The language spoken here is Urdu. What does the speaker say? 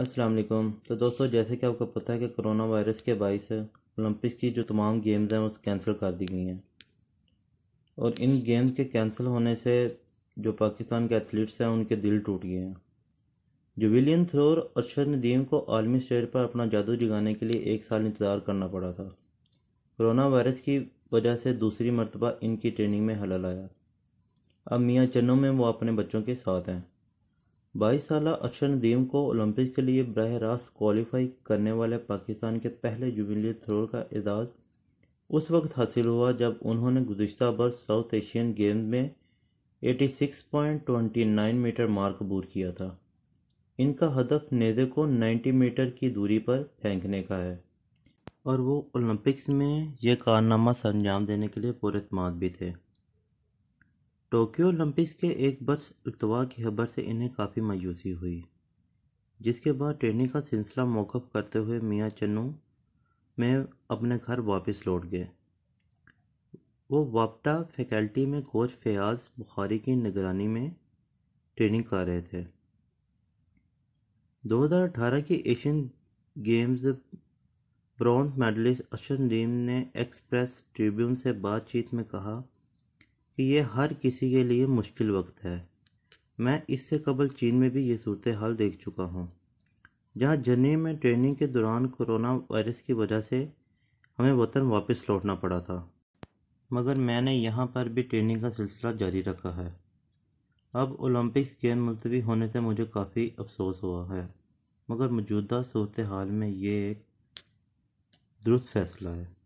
السلام علیکم تو دوستو جیسے کہ آپ کو پتہ ہے کہ کرونا وائرس کے باعث اولمپکس کی جو تمام گیمز ہیں وہ کینسل کر دی گئی ہیں اور ان گیمز کے کینسل ہونے سے جو پاکستان کے ایتھلیٹس ہیں ان کے دل ٹوٹ گئے ہیں جو ویلین اور ارشد ندیم کو عالمی اسٹیج پر اپنا جادو جگانے کے لیے ایک سال انتظار کرنا پڑا تھا کرونا وائرس کی وجہ سے دوسری مرتبہ ان کی ٹریننگ میں حلل آیا اب میاں چنوں میں وہ اپنے بچوں کے ساتھ ہیں بائیس سالہ اشرن دیم کو اولمپکس کے لیے براہ راست کوالیفائی کرنے والے پاکستان کے پہلے جوبلی تھرور کا اعزاز اس وقت حاصل ہوا جب انہوں نے گزشتہ برس ساؤتھ ایشین گیمز میں eighty six point twenty nine metre mark قبور کیا تھا ان کا ہدف نیزے کو نائنٹی میٹر کی دوری پر پھینکنے کا ہے اور وہ اولمپکس میں یہ کارنامہ سر انجام دینے کے لیے پورے اعتماد بھی تھے ٹوکیو اولمپکس کے ایک بس التوا کی خبر سے انہیں کافی مایوسی ہوئی جس کے بعد ٹریننگ کا سلسلہ موقف کرتے ہوئے میاں چنو میں اپنے گھر واپس لوٹ گئے وہ واپٹا فیکلٹی میں کوچ فیاض بخاری کی نگرانی میں ٹریننگ کر رہے تھے دو ہزار اٹھارہ کی ایشین گیمز برونز میڈلسٹ اشن ریم نے ایکسپریس ٹریبیون سے بات چیت میں کہا کہ یہ ہر کسی کے لیے مشکل وقت ہے میں اس سے قبل چین میں بھی یہ صورتحال دیکھ چکا ہوں جہاں جنری میں ٹریننگ کے دوران کرونا وائرس کی وجہ سے ہمیں وطن واپس لوٹنا پڑا تھا مگر میں نے یہاں پر بھی ٹریننگ کا سلسلہ جاری رکھا ہے اب اولمپکس گیم ملتوی ہونے سے مجھے کافی افسوس ہوا ہے مگر موجودہ صورتحال میں یہ ایک درست فیصلہ ہے